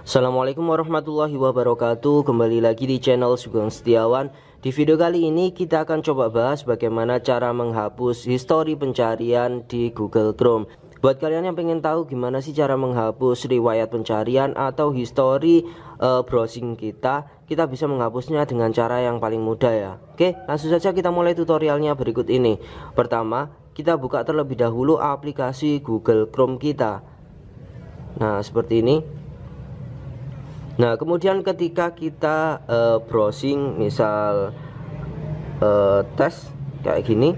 Assalamualaikum warahmatullahi wabarakatuh Kembali lagi di channel Sugeng Setiawan Di video kali ini kita akan coba bahas bagaimana cara menghapus histori pencarian di Google Chrome Buat kalian yang pengen tahu gimana sih cara menghapus riwayat pencarian atau histori uh, browsing kita, kita bisa menghapusnya dengan cara yang paling mudah ya. Oke, langsung saja kita mulai tutorialnya berikut ini. Pertama, kita buka terlebih dahulu aplikasi Google Chrome kita. Nah, seperti ini. Nah, kemudian ketika kita uh, browsing misal uh, tes kayak gini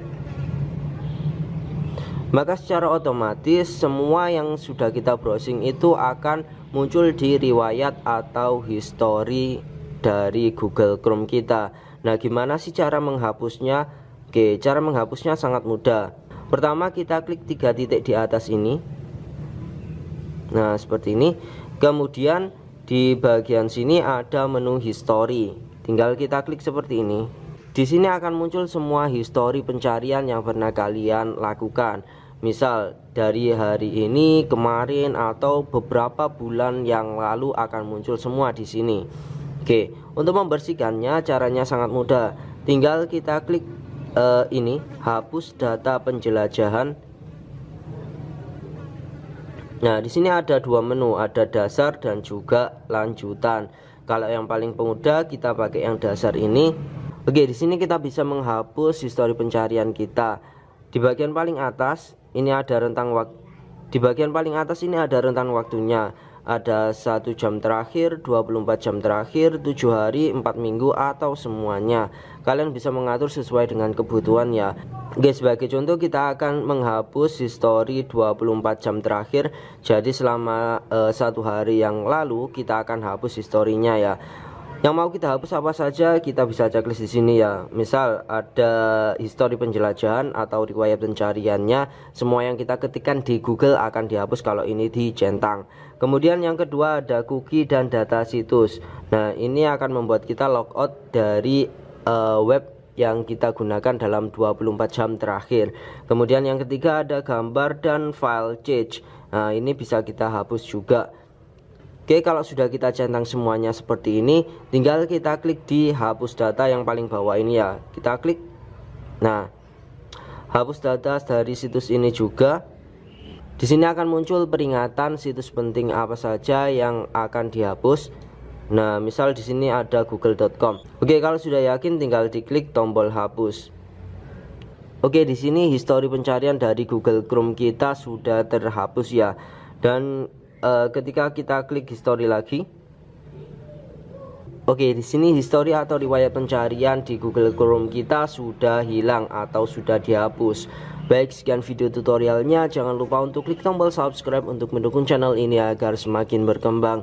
maka secara otomatis semua yang sudah kita browsing itu akan muncul di riwayat atau histori dari Google Chrome kita. Nah, gimana sih cara menghapusnya? Oke, cara menghapusnya sangat mudah. Pertama kita klik tiga titik di atas ini. Nah, seperti ini. Kemudian di bagian sini ada menu history. Tinggal kita klik seperti ini. Di sini akan muncul semua history pencarian yang pernah kalian lakukan. Misal dari hari ini, kemarin atau beberapa bulan yang lalu akan muncul semua di sini. Oke, untuk membersihkannya caranya sangat mudah. Tinggal kita klik uh, ini, hapus data penjelajahan Nah, di sini ada dua menu, ada dasar dan juga lanjutan. Kalau yang paling pemuda kita pakai yang dasar ini. Oke, di sini kita bisa menghapus histori pencarian kita. Di bagian paling atas ini ada rentang waktu di bagian paling atas ini ada rentang waktunya. Ada satu jam terakhir, 24 jam terakhir, 7 hari, 4 minggu atau semuanya. Kalian bisa mengatur sesuai dengan kebutuhan ya. Oke, sebagai contoh kita akan menghapus history 24 jam terakhir. Jadi selama uh, satu hari yang lalu kita akan hapus historinya ya. Yang mau kita hapus apa saja kita bisa checklist di sini ya. Misal ada history penjelajahan atau riwayat pencariannya, semua yang kita ketikkan di Google akan dihapus kalau ini dicentang. Kemudian yang kedua ada cookie dan data situs. Nah, ini akan membuat kita logout dari uh, web yang kita gunakan dalam 24 jam terakhir kemudian yang ketiga ada gambar dan file change nah ini bisa kita hapus juga Oke kalau sudah kita centang semuanya seperti ini tinggal kita klik di hapus data yang paling bawah ini ya kita klik nah hapus data dari situs ini juga di sini akan muncul peringatan situs penting apa saja yang akan dihapus Nah, misal di sini ada google.com. Oke, kalau sudah yakin tinggal diklik tombol hapus. Oke, di sini histori pencarian dari Google Chrome kita sudah terhapus ya. Dan e, ketika kita klik histori lagi, Oke, di sini histori atau riwayat pencarian di Google Chrome kita sudah hilang atau sudah dihapus. Baik, sekian video tutorialnya. Jangan lupa untuk klik tombol subscribe untuk mendukung channel ini agar semakin berkembang.